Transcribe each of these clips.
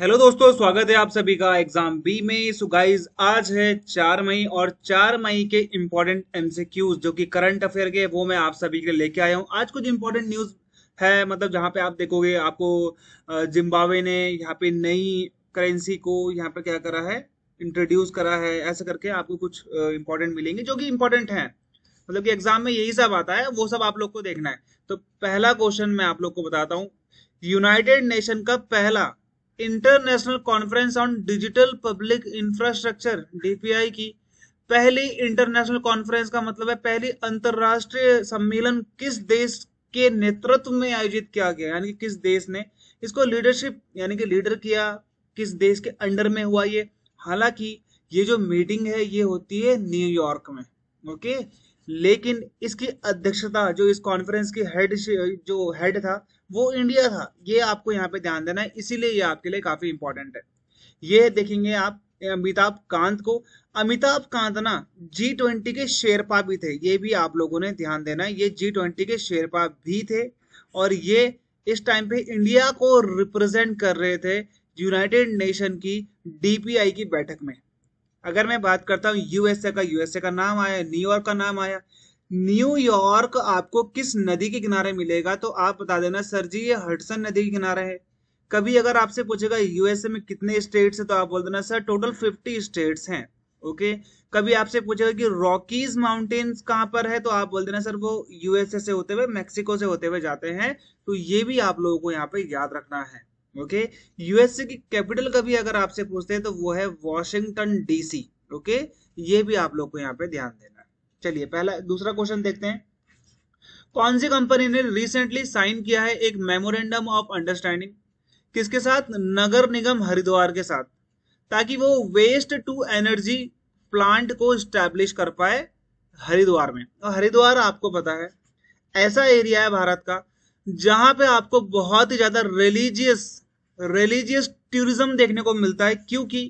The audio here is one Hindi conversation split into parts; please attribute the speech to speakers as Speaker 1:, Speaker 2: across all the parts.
Speaker 1: हेलो दोस्तों स्वागत है आप सभी का एग्जाम बी में सो गाइस आज है चार मई और चार मई के इम्पोर्टेंट एमसीक्यूज जो कि करंट अफेयर के वो मैं आप सभी के लिए लेके आया हूँ आज कुछ इम्पोर्टेंट न्यूज है मतलब जहाँ पे आप देखोगे आपको जिम्बावे ने यहाँ पे नई करेंसी को यहाँ पे क्या करा है इंट्रोड्यूस करा है ऐसा करके आपको कुछ इंपॉर्टेंट मिलेंगे जो कि इम्पोर्टेंट है मतलब कि एग्जाम में यही सब आता है वो सब आप लोग को देखना है तो पहला क्वेश्चन मैं आप लोग को बताता हूँ यूनाइटेड नेशन का पहला international conference on digital public infrastructure DPI की पहली इंटरनेशनल कॉन्फ्रेंस का मतलब है पहली अंतरराष्ट्रीय सम्मेलन किस देश के नेतृत्व में आयोजित किया गया यानी कि किस देश ने इसको लीडरशिप यानी कि लीडर किया किस देश के अंडर में हुआ ये हालांकि ये जो मीटिंग है ये होती है न्यूयॉर्क में ओके लेकिन इसकी अध्यक्षता जो इस कॉन्फ्रेंस की हेड जो हेड था वो इंडिया था ये आपको यहाँ पे ध्यान देना है इसीलिए ये आपके लिए काफी इंपॉर्टेंट है ये देखेंगे आप अमिताभ कांत को अमिताभ कांत ना जी ट्वेंटी के शेरपा भी थे ये भी आप लोगों ने ध्यान देना है ये जी ट्वेंटी के शेरपा भी थे और ये इस टाइम पे इंडिया को रिप्रेजेंट कर रहे थे यूनाइटेड नेशन की डीपीआई की बैठक में अगर मैं बात करता हूँ यूएसए का यूएसए का नाम आया न्यूयॉर्क का नाम आया न्यूयॉर्क आपको किस नदी के किनारे मिलेगा तो आप बता देना सर जी ये हडसन नदी के किनारे है कभी अगर आपसे पूछेगा यूएसए में कितने स्टेट्स है तो आप बोल देना सर टोटल फिफ्टी स्टेट्स हैं ओके कभी आपसे पूछेगा कि रॉकीज माउंटेन्स कहाँ पर है तो आप बोल देना सर वो यूएसए से होते हुए मैक्सिको से होते हुए जाते हैं तो ये भी आप लोगों को यहाँ पे याद रखना है ओके यूएसए की कैपिटल कभी अगर आपसे पूछते हैं तो वो है वॉशिंगटन डीसी ओके ये भी आप लोग को यहाँ पे ध्यान देना चलिए पहला दूसरा क्वेश्चन देखते हैं कौन सी कंपनी ने रिसेंटली साइन किया है एक मेमोरेंडम ऑफ अंडरस्टैंडिंग किसके साथ नगर निगम हरिद्वार के साथ ताकि वो वेस्ट टू एनर्जी प्लांट को स्टैब्लिश कर पाए हरिद्वार में और तो हरिद्वार आपको पता है ऐसा एरिया है भारत का जहां पे आपको बहुत ही ज्यादा रिलीजियस रिलीजियस टूरिज्म देखने को मिलता है क्योंकि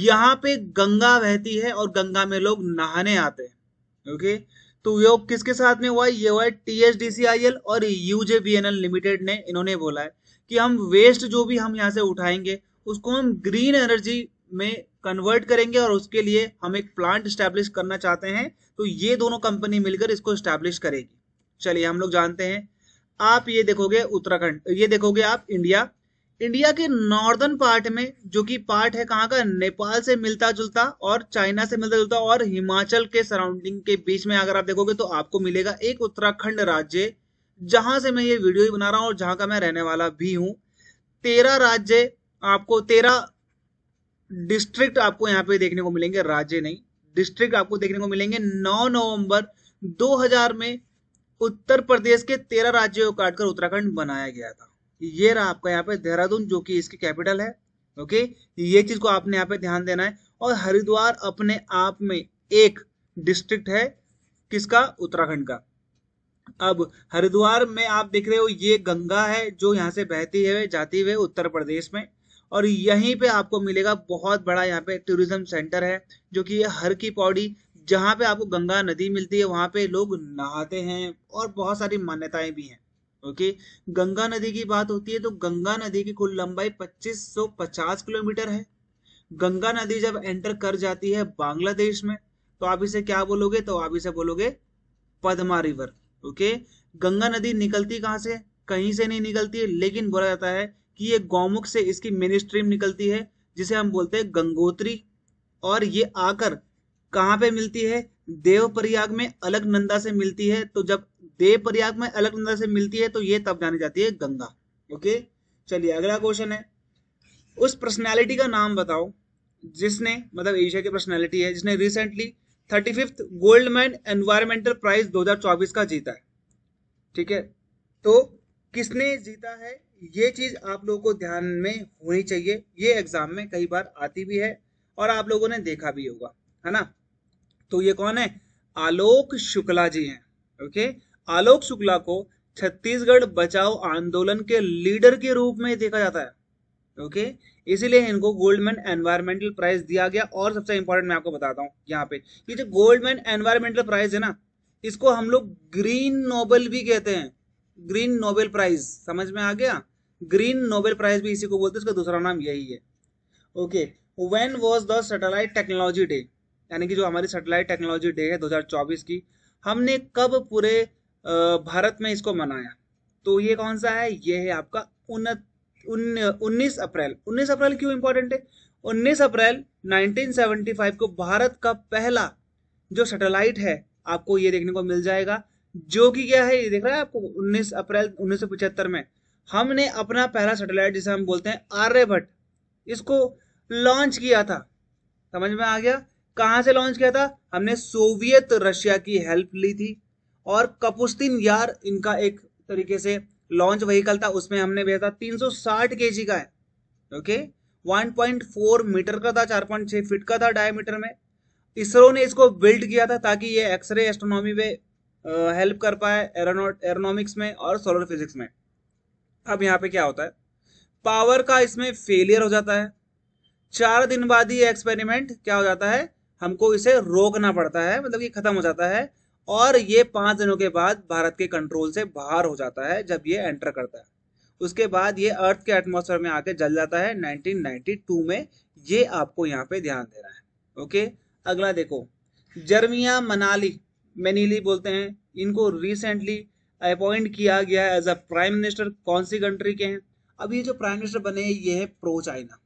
Speaker 1: यहाँ पे गंगा बहती है और गंगा में लोग नहाने आते हैं ओके तो ये किसके साथ में हुआ है ये हुआ है टीएचडीसीआईएल और यूजेबीएनएल लिमिटेड ने इन्होंने बोला है कि हम वेस्ट जो भी हम यहाँ से उठाएंगे उसको हम ग्रीन एनर्जी में कन्वर्ट करेंगे और उसके लिए हम एक प्लांट स्टैब्लिश करना चाहते हैं तो ये दोनों कंपनी मिलकर इसको स्टैब्लिश करेगी चलिए हम लोग जानते हैं आप ये देखोगे उत्तराखंड ये देखोगे आप इंडिया इंडिया के नॉर्दर्न पार्ट में जो कि पार्ट है कहाँ का नेपाल से मिलता जुलता और चाइना से मिलता जुलता और हिमाचल के सराउंडिंग के बीच में अगर आप देखोगे तो आपको मिलेगा एक उत्तराखंड राज्य जहां से मैं ये वीडियो ही बना रहा हूँ और जहां का मैं रहने वाला भी हूँ तेरह राज्य आपको तेरह डिस्ट्रिक्ट आपको यहाँ पे देखने को मिलेंगे राज्य नहीं डिस्ट्रिक्ट आपको देखने को मिलेंगे नौ नवम्बर दो में उत्तर प्रदेश के तेरह राज्यों को काटकर उत्तराखंड बनाया गया था ये रहा आपका यहाँ पे देहरादून जो कि इसकी कैपिटल है ओके ये चीज को आपने यहाँ पे ध्यान देना है और हरिद्वार अपने आप में एक डिस्ट्रिक्ट है किसका उत्तराखंड का अब हरिद्वार में आप देख रहे हो ये गंगा है जो यहाँ से बहती है जाती हुए उत्तर प्रदेश में और यहीं पे आपको मिलेगा बहुत बड़ा यहाँ पे टूरिज्म सेंटर है जो कि ये हर की पौड़ी जहाँ पे आपको गंगा नदी मिलती है वहाँ पे लोग नहाते हैं और बहुत सारी मान्यताएं भी हैं ओके गंगा नदी की बात होती है तो गंगा नदी की कुल लंबाई 2550 किलोमीटर है गंगा नदी जब एंटर कर जाती है बांग्लादेश में तो आप इसे क्या बोलोगे तो आप इसे बोलोगे पदमा रिवर ओके गंगा नदी निकलती कहां से कहीं से नहीं निकलती है लेकिन बोला जाता है कि ये गौमुख से इसकी मेन स्ट्रीम निकलती है जिसे हम बोलते हैं गंगोत्री और ये आकर कहां पे मिलती है देवप्रयाग में अलग नंदा से मिलती है तो जब देव प्रयाग में अलग नंदा से मिलती है तो ये तब जानी जाती है गंगा ओके चलिए अगला क्वेश्चन है उस पर्सनैलिटी का नाम बताओ जिसने मतलब एशिया की पर्सनैलिटी है जिसने recently thirty fifth Goldman environmental prize 2024 का जीता है ठीक है तो किसने जीता है ये चीज आप लोगों को ध्यान में होनी चाहिए ये एग्जाम में कई बार आती भी है और आप लोगों ने देखा भी होगा है ना तो ये कौन है आलोक शुक्ला जी हैं ओके आलोक शुक्ला को छत्तीसगढ़ बचाओ आंदोलन के लीडर के रूप में देखा जाता है ओके इसीलिए इनको गोल्डमैन एनवायरमेंटल प्राइज दिया गया और सबसे इंपॉर्टेंट मैं आपको बताता हूँ यहाँ पे ये जो गोल्डमैन एनवायरमेंटल प्राइज है ना इसको हम लोग ग्रीन नोबेल भी कहते हैं ग्रीन नोबेल प्राइज समझ में आ गया ग्रीन नोबेल प्राइज भी इसी को बोलते हैं इसका दूसरा नाम यही है okay when was the satellite technology day यानी कि जो हमारी सेटेलाइट टेक्नोलॉजी डे है 2024 की हमने कब पूरे भारत में इसको मनाया तो ये कौन सा है ये है आपका उन उन्नीस अप्रैल उन्नीस अप्रैल क्यों इंपॉर्टेंट है उन्नीस अप्रैल 1975 को भारत का पहला जो सैटेलाइट है आपको ये देखने को मिल जाएगा जो कि क्या है ये देख रहा है आपको 19 अप्रैल उन्नीस में हमने अपना पहला सैटेलाइट जिसे हम बोलते हैं आर्यभट्ट इसको लॉन्च किया था समझ में आ गया कहां से लॉन्च किया था हमने सोवियत रशिया की हेल्प ली थी और कपुस्तिन यार इनका एक तरीके से लॉन्च व्हीकल था उसमें हमने भेजा 360 केजी का है ओके 1.4 मीटर का था 4.6 फीट का था डायमीटर में इसरो ने इसको बिल्ड किया था ताकि ये एक्सरे एस्ट्रोनॉमी में हेल्प कर पाए एरोनॉमिक्स में और सोलर फिजिक्स में अब यहाँ पे क्या होता है पावर का इसमें फेलियर हो जाता है चार दिन बाद ही एक्सपेरिमेंट क्या हो जाता है हमको इसे रोकना पड़ता है मतलब कि खत्म हो जाता है और ये पाँच दिनों के बाद भारत के कंट्रोल से बाहर हो जाता है जब ये एंटर करता है उसके बाद ये अर्थ के एटमोसफेयर में आके जल जाता है 1992 में ये आपको यहाँ पे ध्यान दे रहा है ओके अगला देखो जर्मिया मनाली मैनीली बोलते हैं इनको रिसेंटली अपॉइंट किया गया है एज अ प्राइम मिनिस्टर कौन सी कंट्री के हैं अब ये जो प्राइम मिनिस्टर बने ये है प्रो चाइना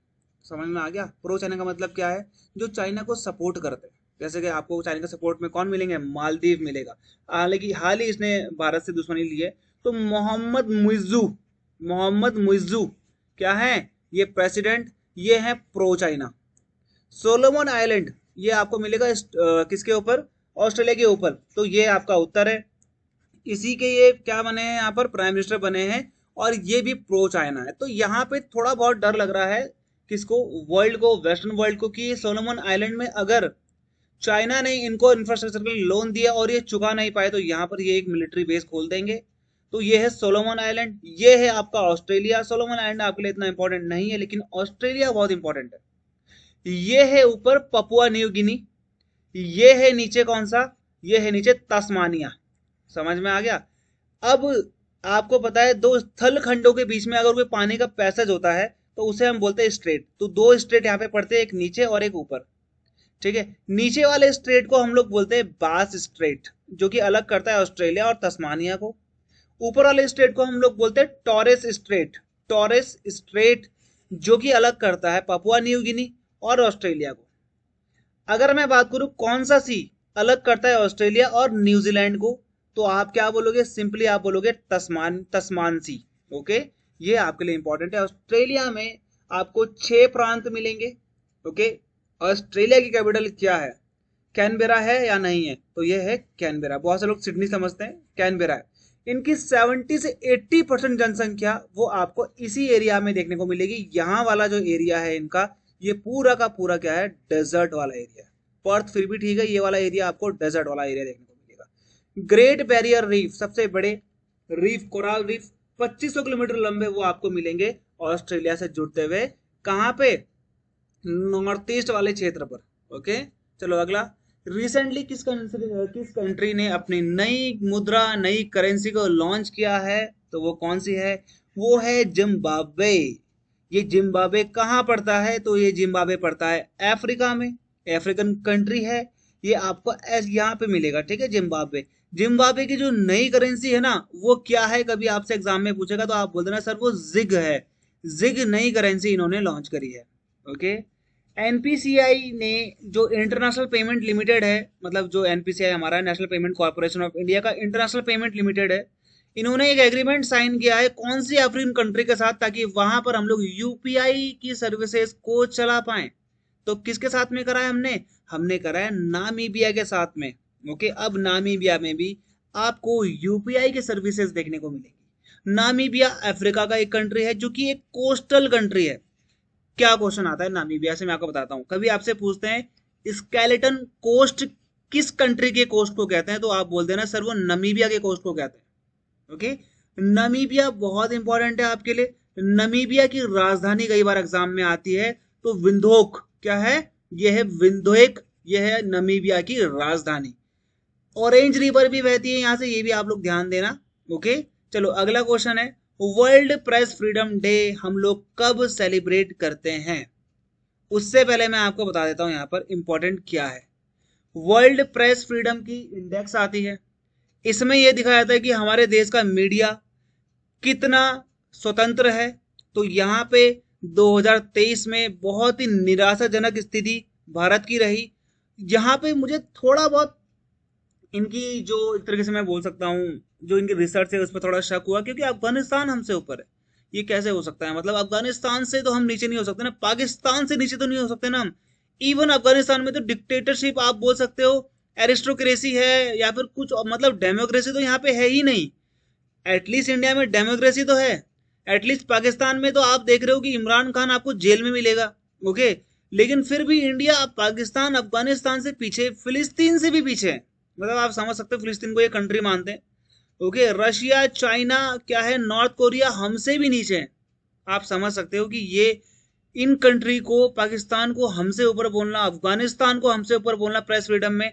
Speaker 1: समझ में आ गया प्रो चाइना का मतलब क्या है जो चाइना को सपोर्ट करते हैं जैसे कि आपको चाइना के सपोर्ट में कौन मिलेंगे मालदीव मिलेगा हालांकि हाल ही इसने भारत से दुश्मनी ली है तो मोहम्मद मुइजू मोहम्मद मुइजू क्या है ये प्रेसिडेंट ये है प्रो चाइना सोलोमन आइलैंड ये आपको मिलेगा इस, आ, किसके ऊपर ऑस्ट्रेलिया के ऊपर तो ये आपका उत्तर है इसी के ये क्या बने हैं यहाँ पर प्राइम मिनिस्टर बने हैं और ये भी प्रो चाइना है तो यहाँ पे थोड़ा बहुत डर लग रहा है किसको वर्ल्ड को वेस्टर्न वर्ल्ड को कि सोलोमन आइलैंड में अगर चाइना ने इनको इंफ्रास्ट्रक्चर के लोन दिया और ये चुका नहीं पाए तो यहाँ पर ये एक मिलिट्री बेस खोल देंगे तो ये है सोलोमन आइलैंड ये है आपका ऑस्ट्रेलिया सोलोमन आइलैंड आपके लिए इतना इंपॉर्टेंट नहीं है लेकिन ऑस्ट्रेलिया बहुत इंपॉर्टेंट है ये है ऊपर पपुआ न्यू गिनी ये है नीचे कौन सा ये है नीचे तस्मानिया समझ में आ गया अब आपको पता है दो स्थल खंडों के बीच में अगर कोई पानी का पैसेज होता है तो उसे हम बोलते हैं स्ट्रेट तो दो स्ट्रेट यहाँ पे पड़ते हैं एक नीचे और एक ऊपर ठीक है नीचे वाले स्ट्रेट को हम लोग बोलते हैं बास स्ट्रेट जो कि अलग करता है ऑस्ट्रेलिया और तस्मानिया को ऊपर वाले स्ट्रेट को हम लोग बोलते हैं टॉरेस स्ट्रेट टॉरेस स्ट्रेट जो कि अलग करता है पपुआ न्यू गिनी और ऑस्ट्रेलिया को अगर मैं बात करूं कौन सा सी अलग करता है ऑस्ट्रेलिया और न्यूजीलैंड को तो आप क्या बोलोगे सिंपली आप बोलोगे तस्मान तस्मान सी ओके ये आपके लिए इंपॉर्टेंट है ऑस्ट्रेलिया में आपको छह प्रांत मिलेंगे ओके ऑस्ट्रेलिया की कैपिटल क्या है कैनबेरा है या नहीं है तो यह है कैनबेरा बहुत से लोग सिडनी समझते हैं कैनबेरा है इनकी 70 से 80 परसेंट जनसंख्या वो आपको इसी एरिया में देखने को मिलेगी यहाँ वाला जो एरिया है इनका ये पूरा का पूरा क्या है डेजर्ट वाला एरिया पर्थ फिर भी ठीक है ये वाला एरिया आपको डेजर्ट वाला एरिया देखने को मिलेगा ग्रेट बैरियर रीफ सबसे बड़े रीफ कोराल रीफ 2500 किलोमीटर लंबे वो आपको मिलेंगे ऑस्ट्रेलिया से जुड़ते हुए कहाँ पे नॉर्थ ईस्ट वाले क्षेत्र पर ओके चलो अगला रिसेंटली किस कंट्री किस कंट्री ने अपनी नई मुद्रा नई करेंसी को लॉन्च किया है तो वो कौन सी है वो है जिम्बाब्वे ये जिम्बाब्वे कहाँ पड़ता है तो ये जिम्बाब्वे पड़ता है अफ्रीका में अफ्रीकन कंट्री है ये आपको यहाँ पे मिलेगा ठीक है जिम्बाब्वे जिम्बाब्वे की जो नई करेंसी है ना वो क्या है कभी आपसे एग्जाम में पूछेगा तो आप बोल देना सर वो जिग है जिग नई करेंसी इन्होंने लॉन्च करी है ओके okay? एनपीसीआई ने जो इंटरनेशनल पेमेंट लिमिटेड है मतलब जो एनपीसीआई हमारा National Payment Corporation of India का इंटरनेशनल पेमेंट लिमिटेड है इन्होंने एक एग्रीमेंट साइन किया है कौन सी अफ्रीन कंट्री के साथ ताकि वहां पर हम लोग यूपीआई की सर्विसेज को चला पाए तो किसके साथ में करा है हमने हमने करा है नामीबिया के साथ में ओके अब नामीबिया में भी आपको यूपीआई की सर्विसेज देखने को मिलेगी नामीबिया अफ्रीका का एक कंट्री है जो कि एक कोस्टल कंट्री है क्या क्वेश्चन आता है नामीबिया से मैं आपको बताता हूं कभी आपसे पूछते हैं स्केलेटन कोस्ट किस कंट्री के कोस्ट को कहते हैं तो आप बोल देना सर वो नमीबिया के कोस्ट को कहते हैं ओके नमीबिया बहुत इंपॉर्टेंट है आपके लिए नमीबिया की राजधानी कई बार एग्जाम में आती है तो विंधोक क्या है यह है विंधोक यह है नमीबिया की राजधानी ऑरेंज रिवर भी बहती है यहां से ये भी आप लोग ध्यान देना ओके चलो अगला क्वेश्चन है वर्ल्ड प्रेस फ्रीडम डे हम लोग कब सेलिब्रेट करते हैं उससे पहले मैं आपको बता देता हूं यहाँ पर इम्पोर्टेंट क्या है वर्ल्ड प्रेस फ्रीडम की इंडेक्स आती है इसमें यह दिखाया जाता है कि हमारे देश का मीडिया कितना स्वतंत्र है तो यहाँ पे 2023 में बहुत ही निराशाजनक स्थिति भारत की रही यहाँ पे मुझे थोड़ा बहुत इनकी जो इस तरीके से मैं बोल सकता हूँ जो इनकी रिसर्च है उस पर थोड़ा शक हुआ क्योंकि अफगानिस्तान हमसे ऊपर है ये कैसे हो सकता है मतलब अफगानिस्तान से तो हम नीचे नहीं हो सकते ना पाकिस्तान से नीचे तो नहीं हो सकते ना हम इवन अफगानिस्तान में तो डिक्टेटरशिप आप बोल सकते हो एरिस्टोक्रेसी है या फिर कुछ मतलब डेमोक्रेसी तो यहाँ पे है ही नहीं एटलीस्ट इंडिया में डेमोक्रेसी तो है एटलीस्ट पाकिस्तान में तो आप देख रहे हो कि इमरान खान आपको जेल में मिलेगा ओके लेकिन फिर भी इंडिया पाकिस्तान अफगानिस्तान से पीछे फिलिस्तीन से भी पीछे है मतलब आप समझ सकते हो फिलिस्तीन को ये कंट्री मानते हैं ओके रशिया चाइना क्या है नॉर्थ कोरिया हमसे भी नीचे हैं आप समझ सकते हो कि ये इन कंट्री को पाकिस्तान को हमसे ऊपर बोलना अफगानिस्तान को हमसे ऊपर बोलना प्रेस फ्रीडम में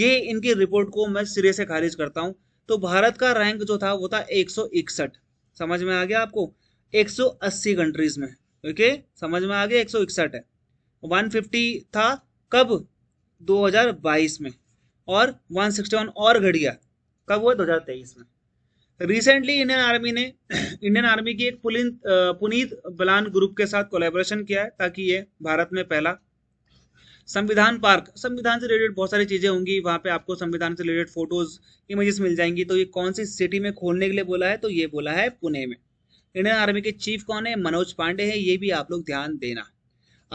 Speaker 1: ये इनकी रिपोर्ट को मैं सिरे से खारिज करता हूँ तो भारत का रैंक जो था वो था एक समझ में आ गया आपको 180 कंट्रीज में ओके समझ में आ गया एक है 150 था कब 2022 में और 161 और घट गया कब हुआ दो में रिसेंटली इंडियन आर्मी ने इंडियन आर्मी की एक पुलिन पुनीत बलान ग्रुप के साथ कोलेबोरेशन किया है ताकि ये भारत में पहला संविधान पार्क संविधान से रिलेटेड बहुत सारी चीज़ें होंगी वहां पे आपको संविधान से रिलेटेड फोटोज इमेजेस मिल जाएंगी तो ये कौन सी सिटी में खोलने के लिए बोला है तो ये बोला है पुणे में इंडियन आर्मी के चीफ कौन है मनोज पांडे है ये भी आप लोग ध्यान देना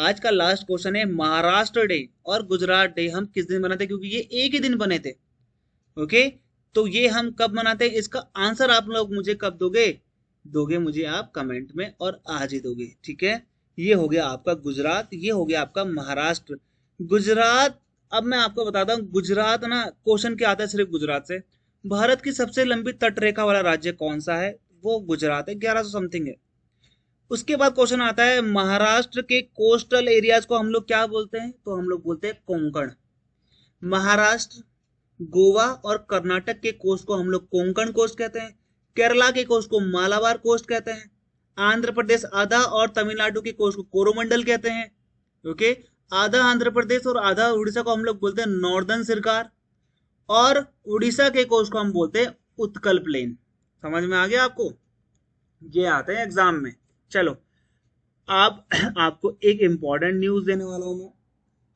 Speaker 1: आज का लास्ट क्वेश्चन है महाराष्ट्र डे और गुजरात डे हम किस दिन बनाते क्योंकि ये एक ही दिन बने थे ओके okay? तो ये हम कब मनाते हैं इसका आंसर आप लोग मुझे कब दोगे दोगे मुझे आप कमेंट में और आज ही दोगे ठीक है ये हो गया आपका गुजरात ये हो गया आपका महाराष्ट्र गुजरात अब मैं आपको बताता हूँ गुजरात ना क्वेश्चन क्या आता है सिर्फ गुजरात से भारत की सबसे लंबी तटरेखा वाला राज्य कौन सा है वो गुजरात है ग्यारह सौ समथिंग है उसके बाद क्वेश्चन आता है महाराष्ट्र के कोस्टल एरियाज को हम लोग क्या बोलते हैं तो हम लोग बोलते हैं कोंकण महाराष्ट्र गोवा और कर्नाटक के कोस्ट को हम लोग कोंकण कोस्ट कहते हैं केरला के कोस्ट को मालाबार कोस्ट कहते हैं आंध्र प्रदेश आधा और तमिलनाडु के कोस्ट को कोरोमंडल कहते हैं ओके आधा आंध्र प्रदेश और आधा उड़ीसा को हम लोग बोलते हैं नॉर्दर्न सरकार और उड़ीसा के कोस्ट को हम बोलते हैं उत्कल प्लेन समझ में आ गया आपको ये आते हैं एग्जाम में चलो आप आपको एक इंपॉर्टेंट न्यूज देने वाला हूं मैं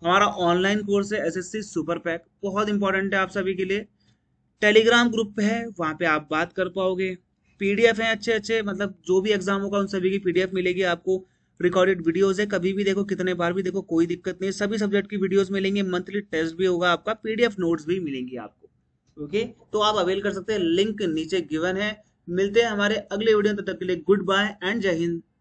Speaker 1: हमारा ऑनलाइन कोर्स है एसएससी सुपर पैक बहुत इंपॉर्टेंट है आप सभी के लिए टेलीग्राम ग्रुप है वहाँ पे आप बात कर पाओगे पीडीएफ है अच्छे अच्छे मतलब जो भी एग्जाम होगा उन सभी की पीडीएफ मिलेगी आपको रिकॉर्डेड वीडियोस है कभी भी देखो कितने बार भी देखो कोई दिक्कत नहीं सभी सब्जेक्ट की वीडियोज मिलेंगे मंथली टेस्ट भी होगा आपका पीडीएफ नोट्स भी मिलेंगी आपको ओके तो आप अवेल कर सकते हैं लिंक नीचे गिवन है मिलते हैं हमारे अगले वीडियो तक के लिए गुड बाय एंड जय हिंद